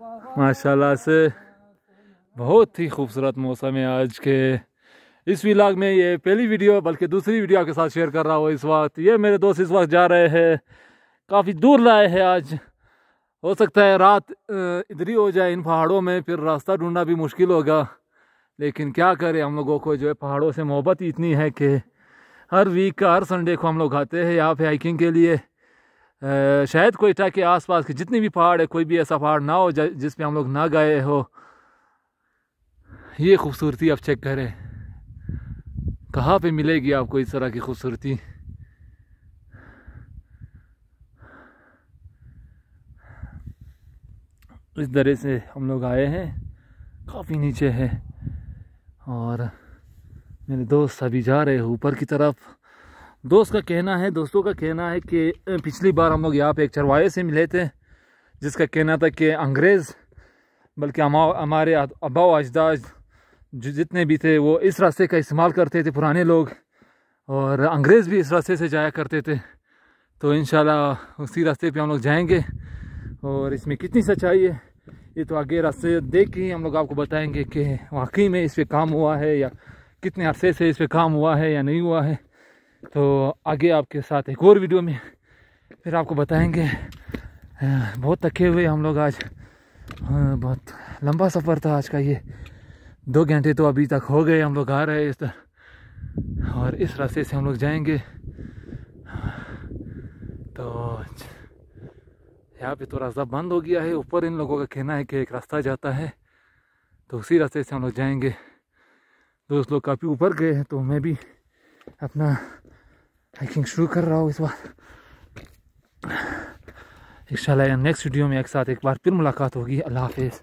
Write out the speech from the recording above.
माशाल्लाह से बहुत ही खूबसूरत मौसम है आज के इस विलाग में ये पहली वीडियो बल्कि दूसरी वीडियो आपके साथ शेयर कर रहा हूँ इस वक्त ये मेरे दोस्त इस वक्त जा रहे हैं काफ़ी दूर लाए हैं आज हो सकता है रात इधरी हो जाए इन पहाड़ों में फिर रास्ता ढूंढना भी मुश्किल होगा लेकिन क्या करें हम लोगों को जो है पहाड़ों से मोहब्बत इतनी है कि हर वीक का हर संडे को हम लोग आते हैं यहाँ पे हाइकिंग के लिए शायद कोई था कि आसपास के जितने भी पहाड़ है कोई भी ऐसा पहाड़ ना हो जिस पे हम लोग ना गए हो ये खूबसूरती आप चेक करें कहाँ पे मिलेगी आपको इस तरह की खूबसूरती इस दरे से हम लोग आए हैं काफ़ी नीचे है और मेरे दोस्त अभी जा रहे हैं ऊपर की तरफ दोस्त का कहना है दोस्तों का कहना है कि पिछली बार हम लोग यहाँ पे एक चरवाहे से मिले थे जिसका कहना था कि अंग्रेज़ बल्कि हमारे अबाव अजदाज जितने भी थे वो इस रास्ते का इस्तेमाल करते थे पुराने लोग और अंग्रेज़ भी इस रास्ते से जाया करते थे तो इन उसी रास्ते पर हम लोग जाएंगे और इसमें कितनी सच्चाई है ये तो आगे रास्ते देख के हम लोग आपको बताएंगे कि वाकई में इस पर काम हुआ है या कितने अरसे से इस पर काम हुआ है या नहीं हुआ है तो आगे आपके साथ एक और वीडियो में फिर आपको बताएंगे बहुत थके हुए हम लोग आज बहुत लंबा सफ़र था आज का ये दो घंटे तो अभी तक हो गए हम लोग आ रहे हैं इस तरह और इस रास्ते से हम लोग जाएंगे तो यहाँ पे तो रास्ता बंद हो गया है ऊपर इन लोगों का कहना है कि एक रास्ता जाता है तो उसी रास्ते से हम लोग जाएंगे दोस्त लोग काफ़ी ऊपर गए हैं तो मैं भी अपना हाइकिंग शुरू कर रहा हूँ इस बार शाला नेक्स्ट वीडियो में एक साथ एक बार फिर मुलाकात होगी अल्लाह हाफिज़